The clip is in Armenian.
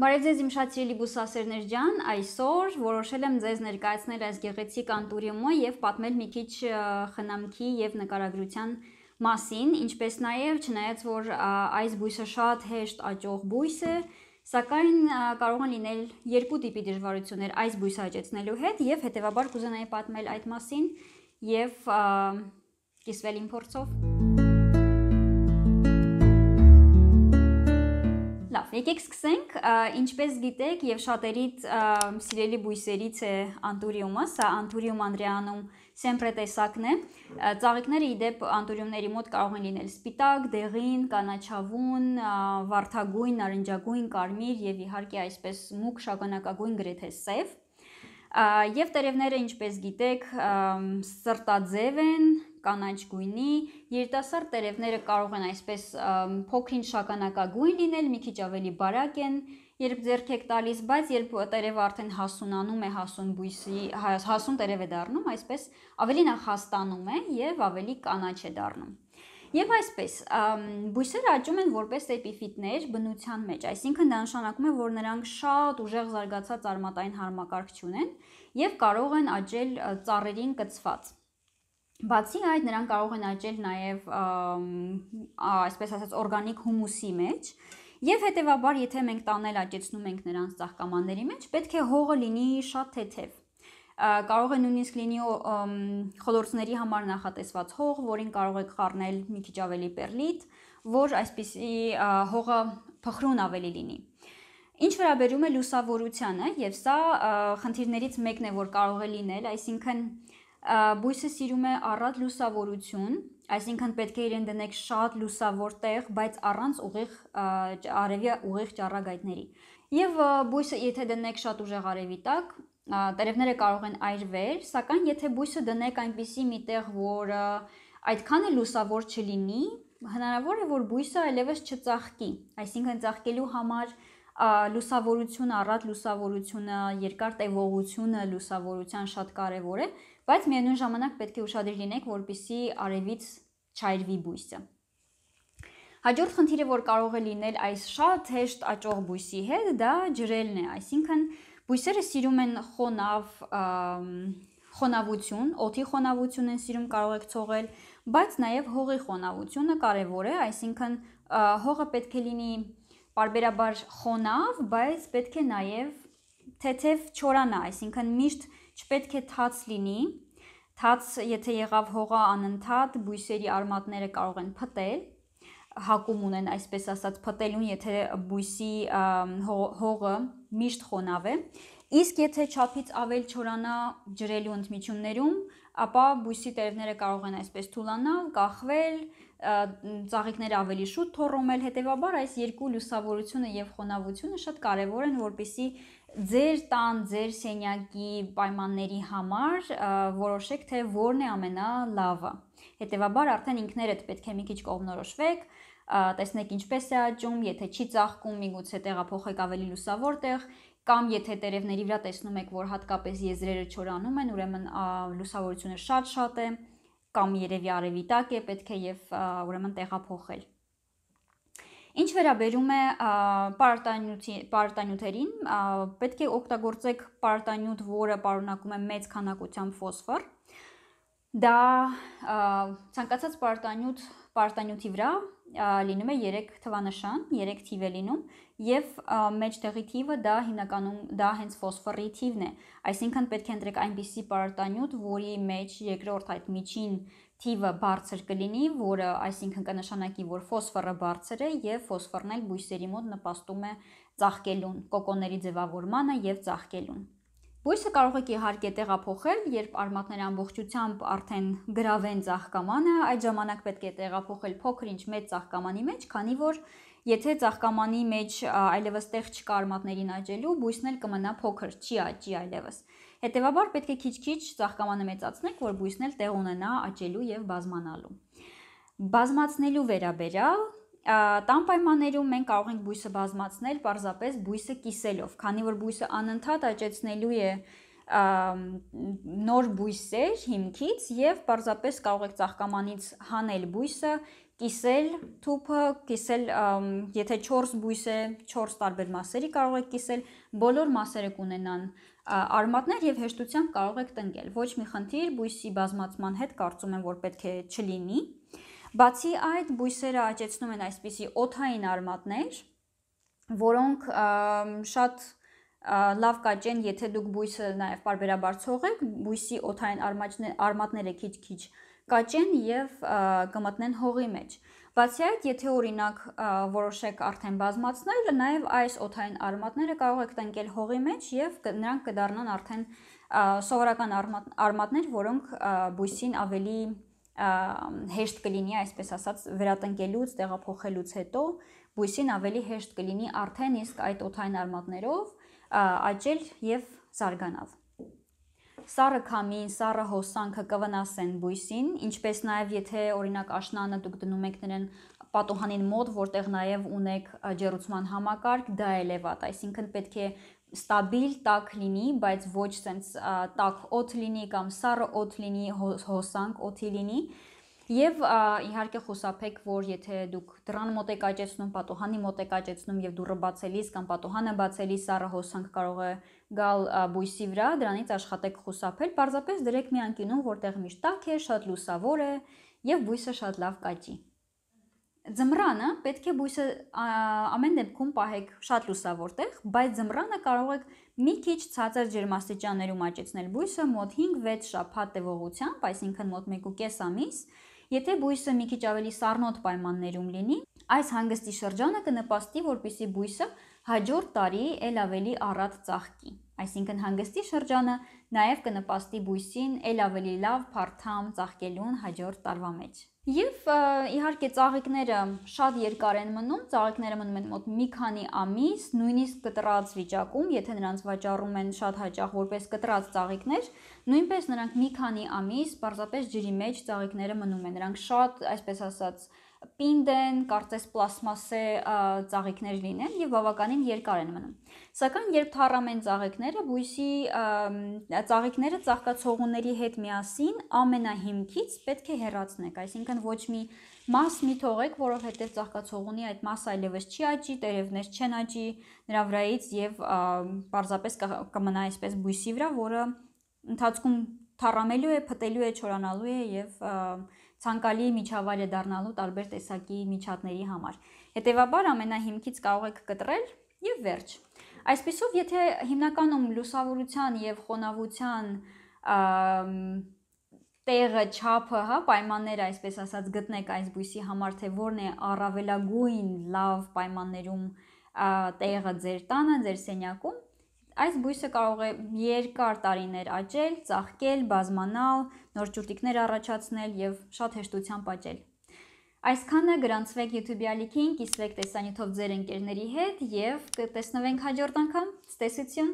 Բարև ձեզ իմ շատ սիրելի բուսասերներ ջան, այսօր որոշել եմ ձեզ ներկայացնել այս գեղեցիկ անտուրիումը եւ պատմել մի քիչ խնամքի եւ նկարագրության մասին, ինչպես նաեւ չնայած որ այս բույսը շատ հեշտ աճող բույս է, սակայն կարող են լինել երկու տիպի դժվարություններ այս բույսը աճեցնելու հետ եւ հետեւաբար կուզենայի պատմել այդ մասին եւ կիսվել իմ փորձով։ Լավ, եկեք սկսենք։ Ինչպես գիտեք, եւ շատերից սիրելի բույսերից է անտուրիումը, սա անտուրիում անդրեանում սեմպրե տեսակն է։ Ծաղիկները իդեպ անտուրիումների մոտ կարող են լինել սպիտակ, դեղին, կանաչավուն, վարդագույն, նարնջագույն, կարմիր եւ իհարկե այսպես մուգ շագանակագույն գրեթե սև։ Եվ տերևները, ինչպես գիտեք, սրտաձև են, կանաչ գույնի, երիտասարդ տերևները կարող են այսպես փոքրին շագանակագույն լինել, մի քիչ ավելի բարակ են, երբ ձեռք եք տալիս, բայց երբ տերևը արդեն հասունանում է, հասուն բույսի, հա, հասուն տերև է դառնում, այսպես ավելի նախ հաստանում է եւ ավելի կանաչ է դառնում։ Եվ այսպես, բույսերը աճում են որպես էպիֆիտներ բնության մեջ, այսինքն դա նշանակում է, որ նրանք շատ ուժեղ զարգացած արմատային հարմակարգ ունեն եւ կարող են աճել ծառերին կծված։ Բացի այդ, նրանք կարող են աճել նաև այսպես ասած օրգանիկ հումուսի մեջ, Եվ հետեւաբար, եթե մենք տանել աճեցնում ենք նրանց ծաղկամանների մեջ, պետք է հողը լինի շատ թեթև։ Կարող է նույնիսկ լինի խոլորձների համար նախատեսված հող, որին կարող եք խառնել մի քիչ ավելի պերլիտ, որ այսպիսի հողը փխրուն ավելի լինի։ Ինչ վերաբերում է լուսավորությանը, եւ սա խնդիրներից մեկն է, որ կարող է լինել, այսինքն բույսը սիրում է առատ լուսավորություն, այսինքն պետք է իրեն դնեք շատ լուսավոր տեղ, բայց առանց ուղիղ արևի ուղիղ ճառագայթների։ Եվ բույսը եթե դնեք շատ ուժեղ արևի տակ, տերևները կարող են այրվել, սակայն եթե բույսը դնեք այնպիսի մի տեղ, որը այդքան է լուսավոր չլինի, հնարավոր է որ բույսը այլևս չծաղկի։ Այսինքն ծաղկելու համար լուսավորությունը, առատ լուսավորությունը, երկար տևողությունը լուսավորության շատ կարևոր է, բայց միևնույն ժամանակ պետք է ուշադիր լինեք, որպիսի արևից չայրվի բույսը։ Հաջորդ խնդիրը, որ կարող է լինել այս շատ հեշտ աճող բույսի հետ, դա ջրելն է, այսինքն բույսերը սիրում են խոնավ խոնավություն, օթի խոնավություն են սիրում կարող եք ցողել, բայց նաև հողի խոնավությունը կարևոր է, այսինքն հողը պետք է լինի parberabar խոնավ, բայց պետք է նաև թեթև չորանա, այսինքն միշտ թե չպետք է թաց լինի։ Թաց, եթե եղավ հողը անընդհատ, բույսերի արմատները կարող են փտել հակում ունեն այսպես ասած փտելուն, եթե բույսի հողը միշտ խոնավ է։ Իսկ եթե չափից ավել չորանա ջրելու ընդմիջումներում, ապա բույսի տերևները կարող են այսպես թուլանալ, կախվել, ծաղիկները ավելի շուտ թորում էլ, հետեւաբար այս երկու լուսավորությունը եւ խոնավությունը շատ կարեւոր են, որպիսի ձեր տան, ձեր սենյակի պայմանների համար որոշեք թե որն է ամենալավը։ Հետևաբար արդեն ինքներդ պետք է մի քիչ կողմնորոշվեք, տեսնեք ինչպես է աճում, եթե չի ծաղկում, միգուցե տեղափոխեք ավելի լուսավոր տեղ, կամ եթե տերևների վրա տեսնում եք, որ հատկապես եզրերը չորանում են, ուրեմն լուսավորությունը շատ-շատ է շատ, շատ է կամ երևի արևի տակ է, պետք է եւ ուրեմն տեղափոխել։ Ինչ վերաբերում է պարարտանյութերին, պետք է օգտագործեք պարարտանյութ, որը պարունակում է մեծ քանակությամբ ֆոսֆոր։ Դա ցանկացած պարարտանյութ պարարտանյութի վրա լինում է 3 թվանշան, 3 թիվ է լինում եւ մեջտեղի թիվը դա հիմնականում դա հենց ֆոսֆորի թիվն է։ Այսինքն պետք է ընտրեք այնպիսի պարարտանյութ, որի մեջ երկրորդ այդ միջին թիվը բարձր կլինի, որը այսինքն կնշանակի, որ ֆոսֆորը բարձր է եւ ֆոսֆորն էլ բույսերի մոտ նպաստում է ծաղկելուն, կոկոների ձևավորմանը եւ ծաղկելուն։ Բույսը կարող եք իհարկե տեղափոխել, երբ արմատները ամբողջությամբ արդեն գրավեն ծաղկամանը, այդ ժամանակ պետք է տեղափոխել փոքրինչ մեծ ծաղկամանի մեջ, քանի որ եթե ծաղկամանի մեջ այլևս տեղ չկա արմատներին աճելու, բույսն էլ կմնա փոքր, չի աճի այլևս։ Հետևաբար պետք է քիչ-քիչ ծաղկամանը մեծացնենք, որ բույսն էլ տեղ ունենա աճելու եւ բազմանալու։ Բազմացնելու վերաբերյալ տան պայմաններում մենք կարող ենք բույսը բազմացնել պարզապես բույսը կիսելով, քանի որ բույսը անընդհատ աճեցնելու է նոր բույսեր հիմքից եւ պարզապես կարող եք ծաղկամանից հանել բույսը, կիսել թուփը, կիսել եթե 4 բույս է, 4 տարբեր մասերի կարող եք կիսել, բոլոր մասերը կունենան արմատներ եւ հեշտությամբ կարող եք տնկել։ Ոչ մի խնդիր բույսի բազմացման հետ կարծում եմ որ պետք է չլինի։ չլ Բացի այդ, բույսերը աճեցնում են այսպիսի օթային արմատներ, որոնք շատ լավ կաճեն, եթե դուք բույսը նաև բարբերաբար ցողեք, բույսի օթային արմատները քիչ-քիչ կաճեն եւ կմտնեն հողի մեջ։ Բացի այդ, եթե օրինակ որոշեք արդեն բազմացնել, նաև այս օթային արմատները կարող եք տնկել հողի մեջ եւ նրանք կդառնան արդեն սովորական արմատ, արմատներ, որոնք բույսին ավելի հեշտ կլինի, այսպես ասած, վերատնկելուց, տեղափոխելուց հետո բույսին ավելի հեշտ կլինի արդեն իսկ այդ օթային արմատներով աճել եւ զարգանալ։ Սառը քամին, սառը հոսանքը կվնասեն բույսին, ինչպես նաև եթե օրինակ աշնանը դուք դնում եք նրան պատուհանին մոտ, որտեղ նաև ունեք ջերուցման համակարգ, դա է լեվատ, այսինքն պետք է ստաբիլ տաք լինի, բայց ոչ sense տաք օդ լինի կամ սառը օդ լինի, հոսանք օդի լինի։ Եվ իհարկե խուսափեք, որ եթե դուք դրան մոտ եք աճեցնում, պատոհանի մոտ եք աճեցնում եւ դուռը բացելիս կամ պատոհանը բացելիս սառը հոսանք կարող է գալ բույսի վրա, դրանից աշխատեք խուսափել, parzapes դրեք մի անկյունում, որտեղ միշտ տաք է, շատ լուսավոր է եւ բույսը շատ լավ կաճի։ Ձմռանը պետք է բույսը ամեն դեպքում պահեք շատ լուսավոր տեղ, բայց ձմռանը կարող եք մի քիչ ցածր ջերմաստիճաններում աճեցնել բույսը մոտ 5-6 շաբաթ տևողությամբ, այսինքն մոտ 1.5 ամիս։ Եթե բույսը մի քիչ ավելի սառնոտ պայմաններում լինի, այս հանգստի շրջանը կնպաստի, որպիսի բույսը հաջորդ տարի ել ավելի առատ ծաղկի։ Այսինքն հանգստի շրջանը նաև կնպաստի բույսին ել ավելի լավ, բարթամ ծաղկելուն հաջորդ տարվա մեջ։ Եվ իհարկե ծաղիկները շատ երկար են մնում, ծաղիկները մնում են մոտ մի քանի ամիս, նույնիսկ կտրած վիճակում, եթե նրանց վաճառում են շատ հաճախ որպես կտրած ծաղիկներ, նույնպես նրանք մի քանի ամիս պարզապես ջրի մեջ ծաղիկները մնում են։ Նրանք շատ, այսպես ասած, պինդ են, կարծես պլաստմասե ծաղիկներ լինեն եւ բավականին երկար են մնում։ Սակայն երբ թարամ են ծաղիկները, բույսի ծաղիկները ծաղկացողուների հետ միասին ամենահիմքից պետք է հեռացնեք, այսինքն ոչ մի մաս մի թողեք, որովհետեւ ծաղկացողունի այդ մասը այլևս չի աճի, տերևներ չեն աճի նրա վրայից եւ պարզապես կմնա այսպես բույսի վրա, որը ընթացքում թարամելու է, փտելու է, չորանալու է եւ ցանկալի միջավայր է դառնալու տարբեր տեսակի միջատների համար։ Հետևաբար ամենահիմքից կարող եք կտրել եւ վերջ։ Այսպիսով, եթե հիմնականում լուսավորության եւ խոնավության տեղը, չափը, հա, պայմանները, այսպես ասած, գտնեք այս բույսի համար, թե որն է առավելագույն լավ պայմաններում տեղը ձեր տանը, ձեր սենյակում, Այս բույսը կարող է երկար տարիներ աճել, ծաղկել, բազմանալ, նոր ճուտիկներ առաջացնել եւ շատ հեշտությամբ աճել։ Այսքանը գրանցվեք YouTube-ի ալիքին, կիսվեք տեսանյութով ձեր ընկերների հետ եւ կտեսնվենք հաջորդ անգամ։ Ցտեսություն։